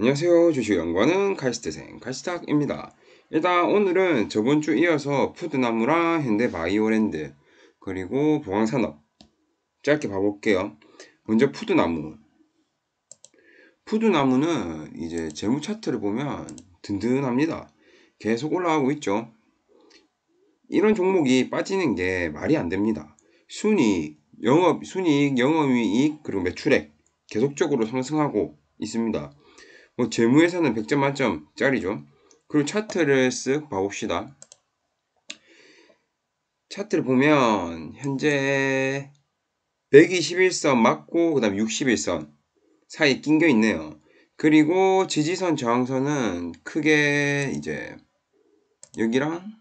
안녕하세요. 주식연구하는 카이스트생 카이스트학입니다 일단 오늘은 저번주 이어서 푸드나무랑 현대바이오랜드 그리고 보강산업 짧게 봐볼게요. 먼저 푸드나무 푸드나무는 이제 재무차트를 보면 든든합니다. 계속 올라가고 있죠. 이런 종목이 빠지는 게 말이 안 됩니다. 순이 영업, 순이익, 영업이익, 그리고 매출액 계속적으로 상승하고 있습니다. 뭐 재무에서는 100점 만점짜리죠. 그리고 차트를 쓱 봐봅시다. 차트를 보면 현재 121선 맞고 그 다음 61선 사이에 낑겨 있네요. 그리고 지지선 저항선은 크게 이제 여기랑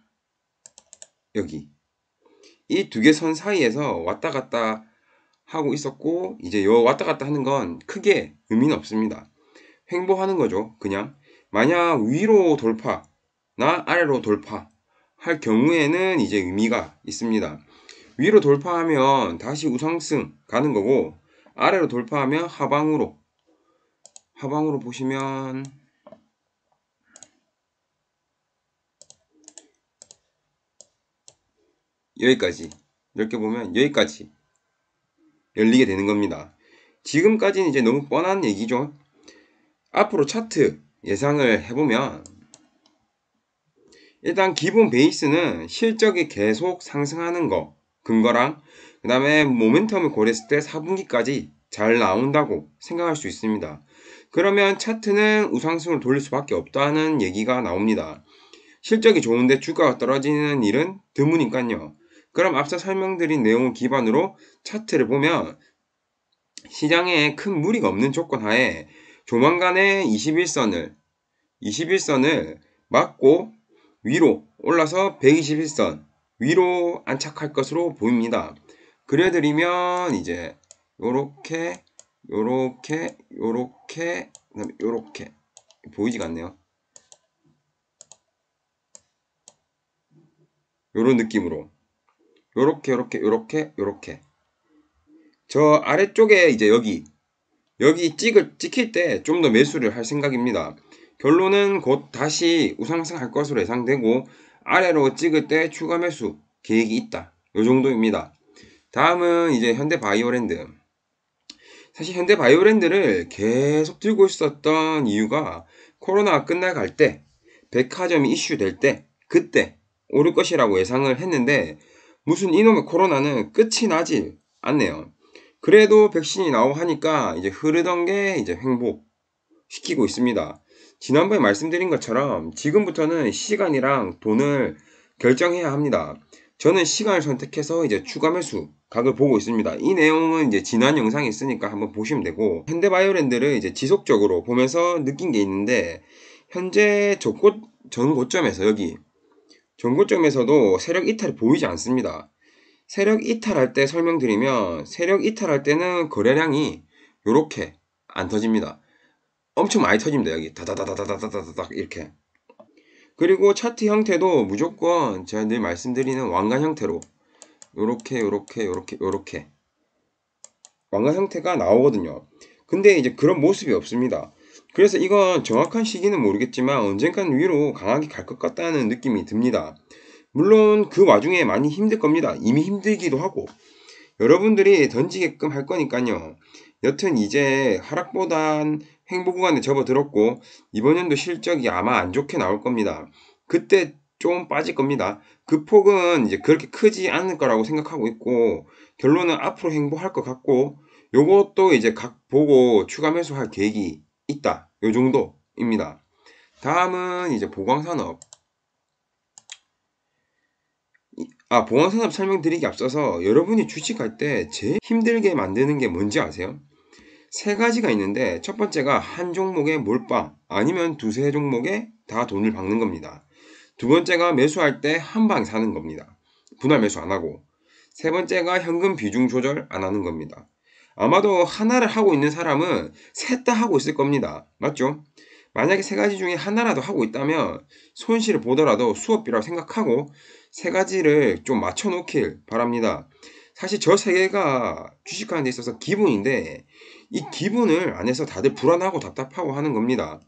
여기 이 두 개 선 사이에서 왔다 갔다 하고 있었고 이제 요 왔다 갔다 하는 건 크게 의미는 없습니다. 횡보하는 거죠. 그냥 만약 위로 돌파나 아래로 돌파 할 경우에는 이제 의미가 있습니다. 위로 돌파하면 다시 우상승 가는 거고 아래로 돌파하면 하방으로 하방으로 보시면 여기까지 이렇게 보면 여기까지 열리게 되는 겁니다. 지금까지는 이제 너무 뻔한 얘기죠. 앞으로 차트 예상을 해보면 일단 기본 베이스는 실적이 계속 상승하는 거 근거랑 그 다음에 모멘텀을 고려했을 때 4분기까지 잘 나온다고 생각할 수 있습니다. 그러면 차트는 우상승을 돌릴 수밖에 없다는 얘기가 나옵니다. 실적이 좋은데 주가가 떨어지는 일은 드무니까요. 그럼 앞서 설명드린 내용을 기반으로 차트를 보면 시장에 큰 무리가 없는 조건 하에 조만간에 21선을 21선을 맞고 위로 올라서 121선 위로 안착할 것으로 보입니다. 그려드리면 이제 요렇게 요렇게 요렇게 요렇게 보이지가 않네요. 요런 느낌으로 요렇게 요렇게 요렇게 요렇게 저 아래쪽에 이제 여기 여기 찍을, 찍힐 때 좀 더 매수를 할 생각입니다. 결론은 곧 다시 우상승할 것으로 예상되고 아래로 찍을 때 추가 매수 계획이 있다. 요 정도입니다. 다음은 이제 현대바이오랜드. 사실 현대바이오랜드를 계속 들고 있었던 이유가 코로나가 끝나갈 때 백화점이 이슈될 때 그때 오를 것이라고 예상을 했는데 무슨 이놈의 코로나는 끝이 나질 않네요. 그래도 백신이 나오 고 하니까 이제 흐르던 게 이제 행복시키고 있습니다. 지난번에 말씀드린 것처럼 지금부터는 시간이랑 돈을 결정해야 합니다. 저는 시간을 선택해서 이제 추가 매수 각을 보고 있습니다. 이 내용은 이제 지난 영상이 있으니까 한번 보시면 되고 현대바이오랜드를 이제 지속적으로 보면서 느낀 게 있는데 현재 전고, 전고점에서 여기 전고점에서도 세력 이탈이 보이지 않습니다. 세력 이탈할 때 설명드리면 세력 이탈할 때는 거래량이 요렇게안 터집니다. 엄청 많이 터집니다. 여기 다다다다다다다다닥 이렇게. 그리고 차트 형태도 무조건 제가 늘 말씀드리는 왕관 형태로 요렇게요렇게요렇게요렇게 왕관 형태가 나오거든요. 근데 이제 그런 모습이 없습니다. 그래서 이건 정확한 시기는 모르겠지만 언젠간 위로 강하게 갈 것 같다는 느낌이 듭니다. 물론 그 와중에 많이 힘들 겁니다. 이미 힘들기도 하고 여러분들이 던지게끔 할 거니까요. 여튼 이제 하락보단 횡보 구간에 접어들었고 이번 연도 실적이 아마 안 좋게 나올 겁니다. 그때 좀 빠질 겁니다. 그 폭은 이제 그렇게 크지 않을 거라고 생각하고 있고 결론은 앞으로 행보할 것 같고 요것도 이제 각 보고 추가 매수할 계획이 있다. 요 정도입니다. 다음은 이제 보광산업 아, 보안산업 설명드리기 앞서서 여러분이 주식할 때 제일 힘들게 만드는 게 뭔지 아세요? 세 가지가 있는데 첫 번째가 한 종목에 몰빵 아니면 두세 종목에 다 돈을 박는 겁니다. 두 번째가 매수할 때 한 방 사는 겁니다. 분할 매수 안 하고 세 번째가 현금 비중 조절 안 하는 겁니다. 아마도 하나를 하고 있는 사람은 셋 다 하고 있을 겁니다. 맞죠? 만약에 세 가지 중에 하나라도 하고 있다면 손실을 보더라도 수업비라고 생각하고 세 가지를 좀 맞춰 놓길 바랍니다. 사실 저 세 개가 주식하는 데 있어서 기분인데 이 기분을 안에서 다들 불안하고 답답하고 하는 겁니다.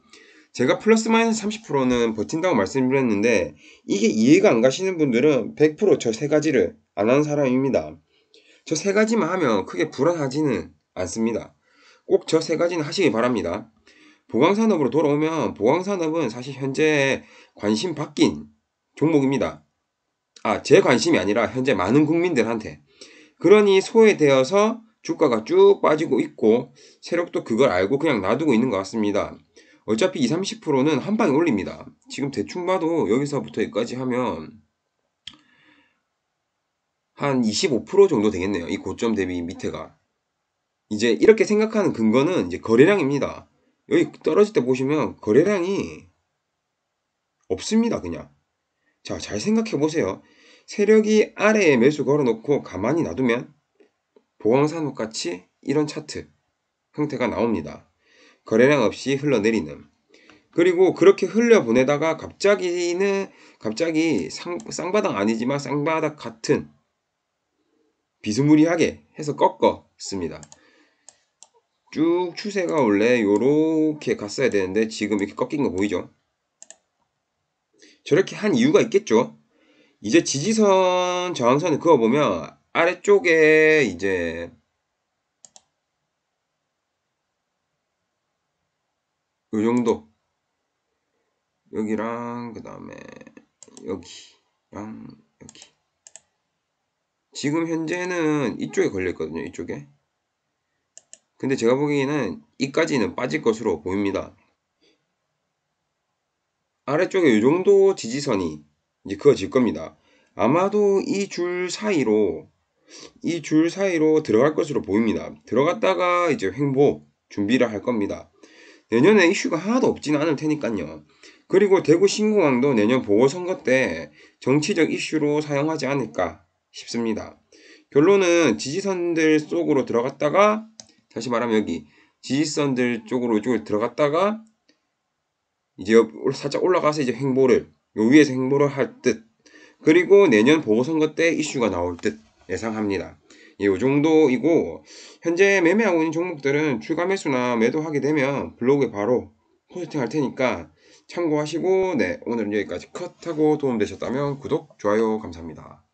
제가 플러스 마이너스 30%는 버틴다고 말씀드렸는데 이게 이해가 안 가시는 분들은 100%저 세 가지를 안 하는 사람입니다. 저 세 가지만 하면 크게 불안하지는 않습니다. 꼭 저 세 가지는 하시기 바랍니다. 보강산업으로 돌아오면 보강산업은 사실 현재 관심 바뀐 종목입니다. 아, 제 관심이 아니라 현재 많은 국민들한테. 그러니 소외되어서 주가가 쭉 빠지고 있고 세력도 그걸 알고 그냥 놔두고 있는 것 같습니다. 어차피 20, 30%는 한 방에 올립니다. 지금 대충 봐도 여기서부터 여기까지 하면 한 25% 정도 되겠네요. 이 고점 대비 밑에가. 이제 이렇게 생각하는 근거는 이제 거래량입니다. 여기 떨어질 때 보시면 거래량이 없습니다. 그냥. 자, 잘 생각해 보세요. 세력이 아래에 매수 걸어놓고 가만히 놔두면 보험산업같이 이런 차트 형태가 나옵니다. 거래량 없이 흘러내리는. 그리고 그렇게 흘려보내다가 갑자기는 갑자기 상, 쌍바닥 아니지만 쌍바닥 같은 비스무리하게 해서 꺾었습니다. 쭉 추세가 원래 요렇게 갔어야 되는데 지금 이렇게 꺾인 거 보이죠? 저렇게 한 이유가 있겠죠? 이제 지지선 저항선을 그어보면 아래쪽에 이제 요 정도 여기랑 그 다음에 여기랑 여기 지금 현재는 이쪽에 걸려있거든요 이쪽에 근데 제가 보기에는 이까지는 빠질 것으로 보입니다. 아래쪽에 이 정도 지지선이 이제 그어질 겁니다. 아마도 이 줄 사이로 이 줄 사이로 들어갈 것으로 보입니다. 들어갔다가 이제 횡보 준비를 할 겁니다. 내년에 이슈가 하나도 없진 않을 테니까요. 그리고 대구 신공항도 내년 보궐선거 때 정치적 이슈로 사용하지 않을까 싶습니다. 결론은 지지선들 속으로 들어갔다가 다시 말하면 여기 지지선들 쪽으로 이쪽으 들어갔다가 이제 살짝 올라가서 이제 행보를요 위에서 횡보를 할 듯 그리고 내년 보고선거때 이슈가 나올 듯 예상합니다. 예, 정도이고 현재 매매하고 있는 종목들은 출가 매수나 매도하게 되면 블로그에 바로 포스팅할 테니까 참고하시고 네 오늘은 여기까지 컷하고 도움되셨다면 구독, 좋아요 감사합니다.